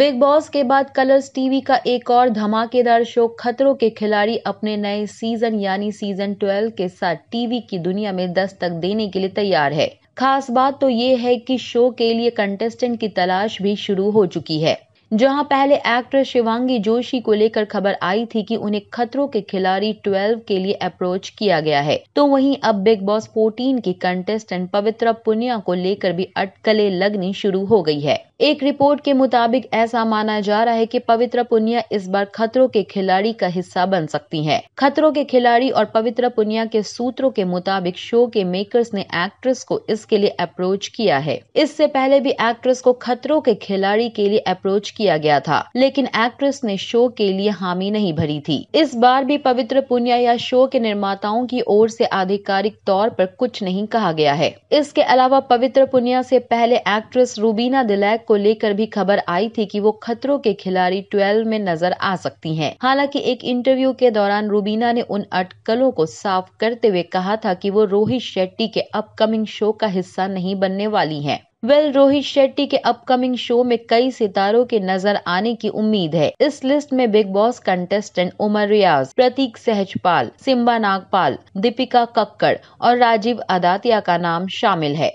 Big boss के बाद Colors TV का एक और धमाकेदार शो खतरों के खिलाड़ी अपने नए सीजन यानी सीजन 12 के साथ टीवी की दुनिया में दस्तक देने के लिए तैयार है खास बात तो ये है कि शो के लिए कंटेस्टेंट की तलाश भी शुरू हो चुकी है जहां पहले एक्टर शिवांगी जोशी को लेकर खबर आई थी कि उन्हें खतरों के खिलाड़ी 12 के लिए अप्रोच किया गया है तो वहीं अब बिग बॉस 14 की कंटेस्टेंट पवित्रा पुनिया को लेकर भी अटकलें लगनी शुरू हो गई है एक रिपोर्ट के मुताबिक ऐसा माना जा रहा है कि पवित्रा पुनिया इस बार खतरों के खिलाड़ी का हिस्सा बन सकती हैं। खतरों के खिलाड़ी और पवित्रा पुनिया के सूत्रों के मुताबिक शो के मेकर्स ने एक्ट्रेस को इसके लिए अप्रोच किया है इससे पहले भी एक्ट्रेस को खतरों के खिलाड़ी के लिए अप्रोच किया किया गया था लेकिन एक्ट्रेस ने शो के लिए हामी नहीं भरी थी इस बार भी पवित्र पुनिया या शो के निर्माताओं की ओर से आधिकारिक तौर पर कुछ नहीं कहा गया है इसके अलावा पवित्र पुनिया से पहले एक्ट्रेस रूबीना दिलैक को लेकर भी खबर आई थी कि वो खतरों के खिलाड़ी ट्वेल्व में नजर आ सकती है हालांकि एक इंटरव्यू के दौरान रूबीना ने उन अटकलों को साफ करते हुए कहा था कि वो रोहित शेट्टी के अपकमिंग शो का हिस्सा नहीं बनने वाली हैं। वेल रोहित शेट्टी के अपकमिंग शो में कई सितारों के नजर आने की उम्मीद है इस लिस्ट में Bigg Boss contestant Umar Riaz Pratik Sehajpal Simba Nagpal Dipika Kakkar और राजीव अदातिया का नाम शामिल है